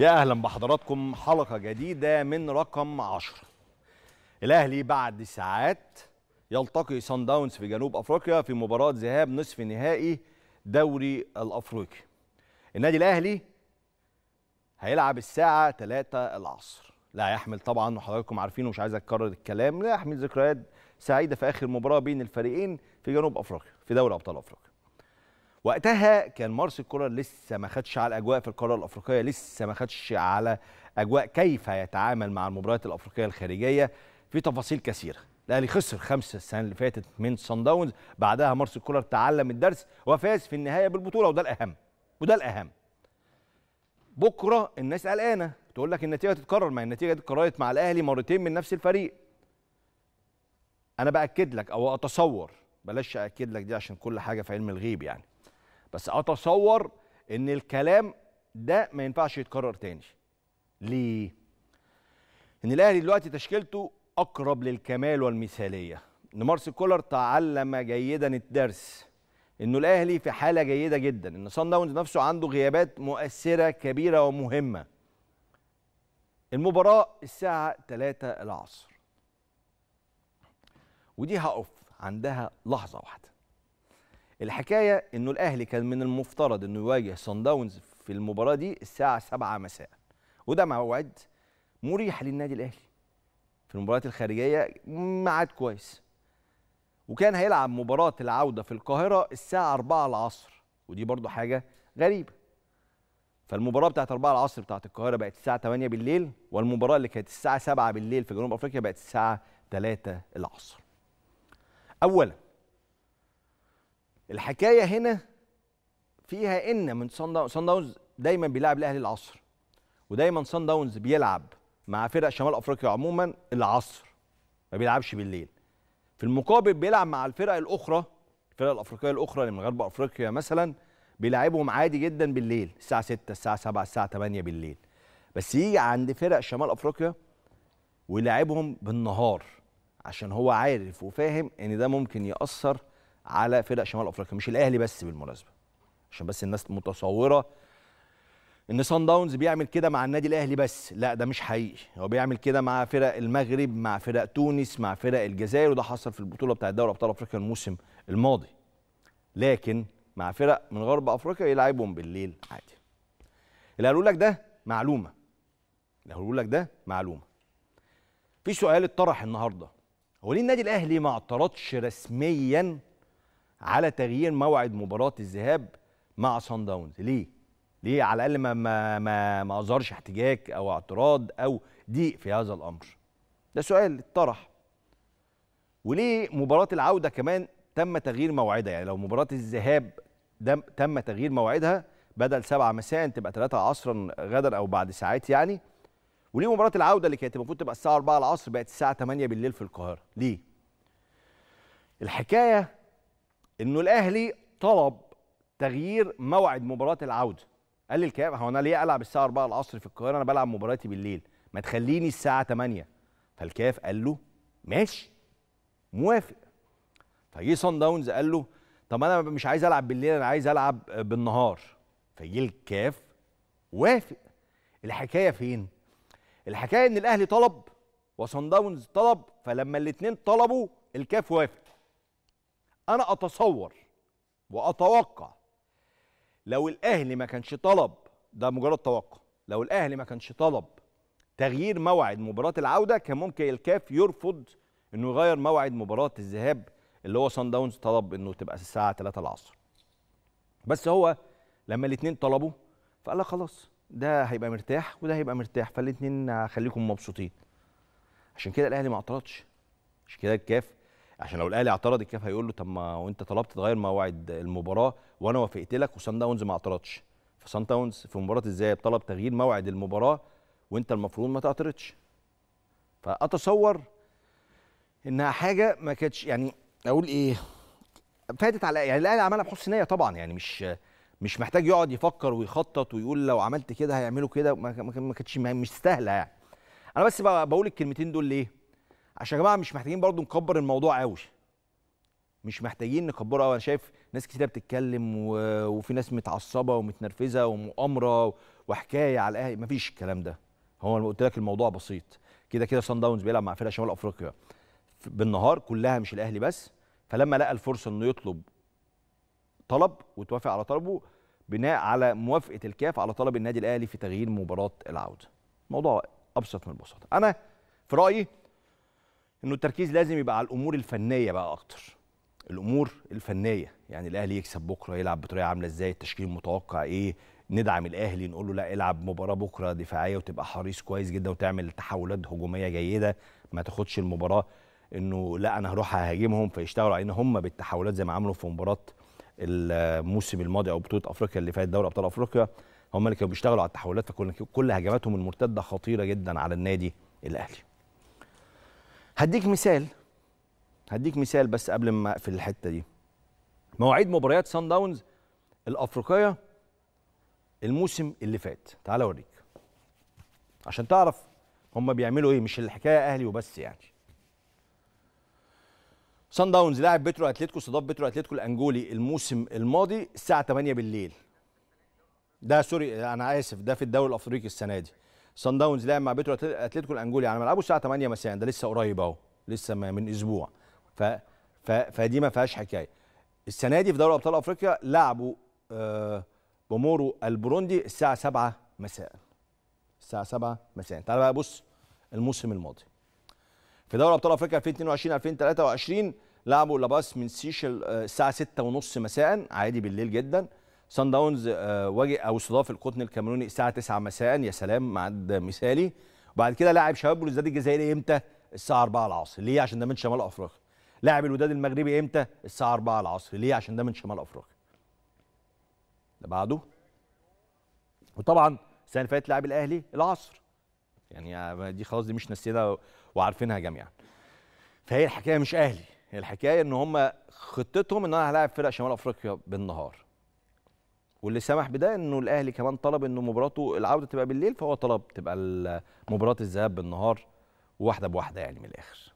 يا اهلا بحضراتكم حلقه جديده من رقم 10 الاهلي بعد ساعات يلتقي سان داونز في جنوب افريقيا في مباراه ذهاب نصف نهائي دوري الافريقي النادي الاهلي هيلعب الساعه 3 العصر لا يحمل طبعا وحضراتكم عارفين ومش عايز اكرر الكلام لا يحمل ذكريات سعيده في اخر مباراه بين الفريقين في جنوب افريقيا في دوري ابطال افريقيا وقتها كان مارسيل كولر لسه ما خدش على الاجواء في القاره الافريقيه لسه ما خدش على اجواء كيف يتعامل مع المباريات الافريقيه الخارجيه في تفاصيل كثيره الاهلي خسر خمسة السنه اللي فاتت من سان داونز بعدها مارسيل كولر تعلم الدرس وفاز في النهايه بالبطوله وده الاهم وده الاهم بكره الناس قلقانه تقول لك النتيجه تتكرر ما النتيجه اتكررت مع الاهلي مرتين من نفس الفريق انا باكد لك او اتصور بلاش اكد لك دي عشان كل حاجه في علم الغيب يعني بس اتصور ان الكلام ده ما ينفعش يتكرر تاني ليه ان الاهلي دلوقتي تشكيلته اقرب للكمال والمثاليه ان مارس كولر تعلم جيدا الدرس انه الاهلي في حاله جيده جدا ان صن داونز نفسه عنده غيابات مؤثره كبيره ومهمه المباراه الساعه 3 العصر ودي هقف عندها لحظه واحده الحكايه انه الاهلي كان من المفترض انه يواجه صن داونز في المباراه دي الساعه 7 مساء وده موعد مريح للنادي الاهلي في المباريات الخارجيه ميعاد كويس وكان هيلعب مباراه العوده في القاهره الساعه 4 العصر ودي برضو حاجه غريبه فالمباراه بتاعت 4 العصر بتاعت القاهره بقت الساعه 8 بالليل والمباراه اللي كانت الساعه 7 بالليل في جنوب افريقيا بقت الساعه 3 العصر اولا الحكايه هنا فيها ان من صن داونز صن داونز دايما بيلعب الاهلي العصر ودايما صن داونز بيلعب مع فرق شمال افريقيا عموما العصر ما بيلعبش بالليل في المقابل بيلعب مع الفرق الاخرى الفرق الافريقيه الاخرى اللي من غرب افريقيا مثلا بيلعبهم عادي جدا بالليل الساعه 6 الساعه 7 الساعه 8 بالليل بس يجي عند فرق شمال افريقيا ويلعبهم بالنهار عشان هو عارف وفاهم ان ده ممكن ياثر على فرق شمال افريقيا مش الاهلي بس بالمناسبه عشان بس الناس متصوره ان سان داونز بيعمل كده مع النادي الاهلي بس لا ده مش حقيقي هو بيعمل كده مع فرق المغرب مع فرق تونس مع فرق الجزائر وده حصل في البطوله بتاعه دوري ابطال افريقيا الموسم الماضي لكن مع فرق من غرب افريقيا يلعبهم بالليل عادي اللي هقول لك ده معلومه اللي هقول لك ده معلومه في سؤال اتطرح النهارده هو ليه النادي الاهلي ما اعترضش رسميا على تغيير موعد مباراه الذهاب مع صن داونز ليه ليه على الاقل ما ما ما, ما اظهرش احتجاج او اعتراض او ضيق في هذا الامر ده سؤال اتطرح وليه مباراه العوده كمان تم تغيير موعدها يعني لو مباراه الذهاب تم تغيير موعدها بدل 7 مساء تبقى 3 عصرا غدا او بعد ساعات يعني وليه مباراه العوده اللي كانت المفروض تبقى الساعه 4 العصر بقت الساعه 8 بالليل في القاهره ليه الحكايه انه الاهلي طلب تغيير موعد مباراه العوده قال لي الكابتن هو انا ليه العب الساعه 4 العصر في القاهره انا بلعب مباراتي بالليل ما تخليني الساعه 8 فالكاف قال له ماشي موافق فجي صن داونز قال له طب انا مش عايز العب بالليل انا عايز العب بالنهار فجي الكاف وافق الحكايه فين الحكايه ان الاهلي طلب وصن داونز طلب فلما الاثنين طلبوا الكاف وافق انا اتصور واتوقع لو الاهلي ما كانش طلب ده مجرد توقع لو الاهلي ما كانش طلب تغيير موعد مباراه العوده كان ممكن الكاف يرفض انه يغير موعد مباراه الذهاب اللي هو سان داونز طلب انه تبقى الساعه 3 العصر بس هو لما الاثنين طلبوا فقال لك خلاص ده هيبقى مرتاح وده هيبقى مرتاح فالاثنين هخليكم مبسوطين عشان كده الاهلي ما اعترضش عشان كده الكاف عشان لو الاهلي اعترض الكاف هيقول له طب ما وانت طلبت تغير موعد المباراه وانا وافقت لك وسان داونز ما اعترضش فسان داونز في مباراه ازاي طلب تغيير موعد المباراه وانت المفروض ما تعترضش فاتصور انها حاجه ما كانتش يعني اقول ايه فاتت على يعني الاهلي عملها بحسن نيه طبعا يعني مش مش محتاج يقعد يفكر ويخطط ويقول لو عملت كده هيعملوا كده ما كانتش مش سهله يعني انا بس بقول الكلمتين دول ليه عشان يا جماعه مش محتاجين برضو نكبر الموضوع قوي مش محتاجين نكبره قوي انا شايف ناس كتيره بتتكلم و... وفي ناس متعصبه ومتنرفزه ومؤامره وحكايه على الاهلي مفيش الكلام ده هو انا قلت لك الموضوع بسيط كده كده صن داونز بيلعب مع فرقه شمال افريقيا بالنهار كلها مش الاهلي بس فلما لقى الفرصه انه يطلب طلب وتوافق على طلبه بناء على موافقه الكاف على طلب النادي الاهلي في تغيير مباراه العوده. الموضوع ابسط من البساطه. انا في رايي انه التركيز لازم يبقى على الامور الفنيه بقى اكتر الامور الفنيه يعني الاهلي يكسب بكره يلعب بطريقه عامله ازاي التشكيل متوقع ايه ندعم الاهلي نقول له لا العب مباراه بكره دفاعيه وتبقى حريص كويس جدا وتعمل تحولات هجوميه جيده ما تاخدش المباراه انه لا انا هروح اهاجمهم فيشتغلوا علينا هم بالتحولات زي ما عملوا في مباراه الموسم الماضي او بطوله افريقيا اللي فاتت دوري ابطال افريقيا هم اللي كانوا بيشتغلوا على التحولات فكل هجماتهم المرتده خطيره جدا على النادي الاهلي هديك مثال هديك مثال بس قبل ما اقفل الحته دي مواعيد مباريات سان داونز الافريقيه الموسم اللي فات تعال اوريك عشان تعرف هم بيعملوا ايه مش الحكايه اهلي وبس يعني سان داونز لاعب بترو اتلتيكو استضاف بترو اتلتيكو الانجولي الموسم الماضي الساعه 8 بالليل ده سوري انا اسف ده في الدوري الافريقي السنه دي سان داونز لعب مع بيترو اتلتيكو الانجولي على ملعبه الساعه 8 مساء ده لسه قريب اهو لسه من اسبوع ف... ف... فدي ما فيهاش حكايه السنه دي في دوري ابطال افريقيا لعبوا آه بومورو البروندي الساعه 7 مساء الساعه 7 مساء تعال بقى بص الموسم الماضي في دوري ابطال افريقيا 2022 2023 لعبوا لاباس من سيشل آه، الساعه 6:30 مساء عادي بالليل جدا سان داونز آه، واجه او استضاف القطن الكاميروني الساعه 9 مساء يا سلام معاد مثالي وبعد كده لاعب شباب بلوزداد الجزائري امتى الساعه 4 العصر ليه عشان ده من شمال افريقيا لاعب الوداد المغربي امتى الساعه 4 العصر ليه عشان ده من شمال افريقيا اللي بعده وطبعا السنه اللي فاتت لاعب الاهلي العصر يعني دي خلاص دي مش نسينا وعارفينها جميعا فهي الحكايه مش اهلي الحكايه ان هم خطتهم ان انا هلاعب فرق شمال افريقيا بالنهار واللي سمح بده انه الاهلي كمان طلب انه مباراته العوده تبقى بالليل فهو طلب تبقى مباراه الذهاب بالنهار واحده بواحده يعني من الاخر